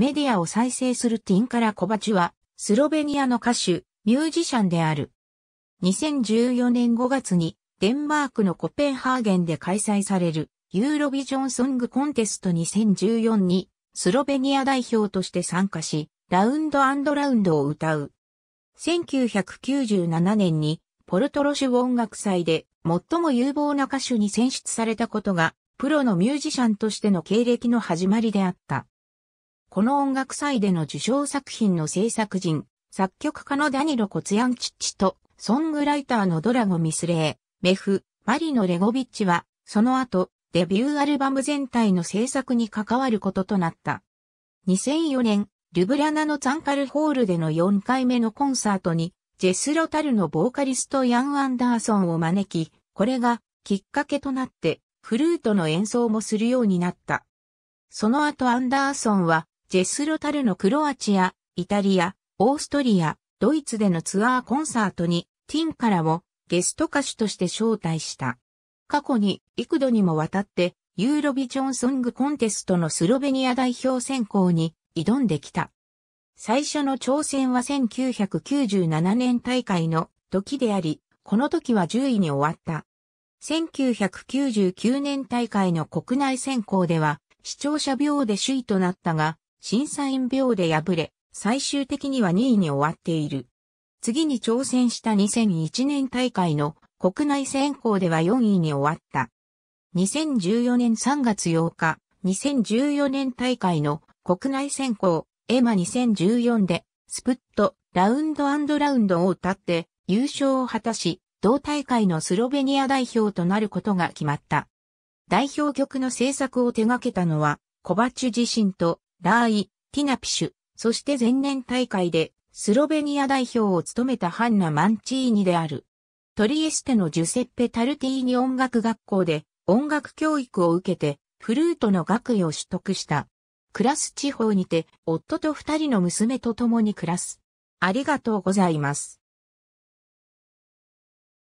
メディアを再生するティンカラ・コバチュは、スロベニアの歌手、ミュージシャンである。2014年5月に、デンマークのコペンハーゲンで開催される、ユーロビジョンソングコンテスト2014に、スロベニア代表として参加し、ラウンドラウンドを歌う。1997年に、ポルトロシュ音楽祭で、最も有望な歌手に選出されたことが、プロのミュージシャンとしての経歴の始まりであった。この音楽祭での受賞作品の制作人、作曲家のダニロ・コツヤンチッチと、ソングライターのドラゴミスレー、メフ、マリノ・レゴビッチは、その後、デビューアルバム全体の制作に関わることとなった。2004年、ルブラナのザンカルホールでの4回目のコンサートに、ジェスロタルのボーカリストヤン・アンダーソンを招き、これがきっかけとなって、フルートの演奏もするようになった。その後アンダーソンは、ジェスロタルのクロアチア、イタリア、オーストリア、ドイツでのツアーコンサートにティンカラをゲスト歌手として招待した。過去に幾度にもわたってユーロビジョンソングコンテストのスロベニア代表選考に挑んできた。最初の挑戦は1997年大会の時であり、この時は10位に終わった。1999年大会の国内選考では視聴者秒で首位となったが、審査員秒で敗れ、最終的には2位に終わっている。次に挑戦した2001年大会の国内選考では4位に終わった。2014年3月8日、2014年大会の国内選考、エマ2014で、スプット、ラウンドラウンドを歌って優勝を果たし、同大会のスロベニア代表となることが決まった。代表曲の制作を手掛けたのは、コバチュ自身とラーイ、ティナピシュ、そして前年大会でスロベニア代表を務めたハンナ・マンチーニである。トリエステのジュセッペ・タルティーニ音楽学校で音楽教育を受けてフルートの学位を取得した。クラス地方にて夫と二人の娘と共に暮らす。ありがとうございます。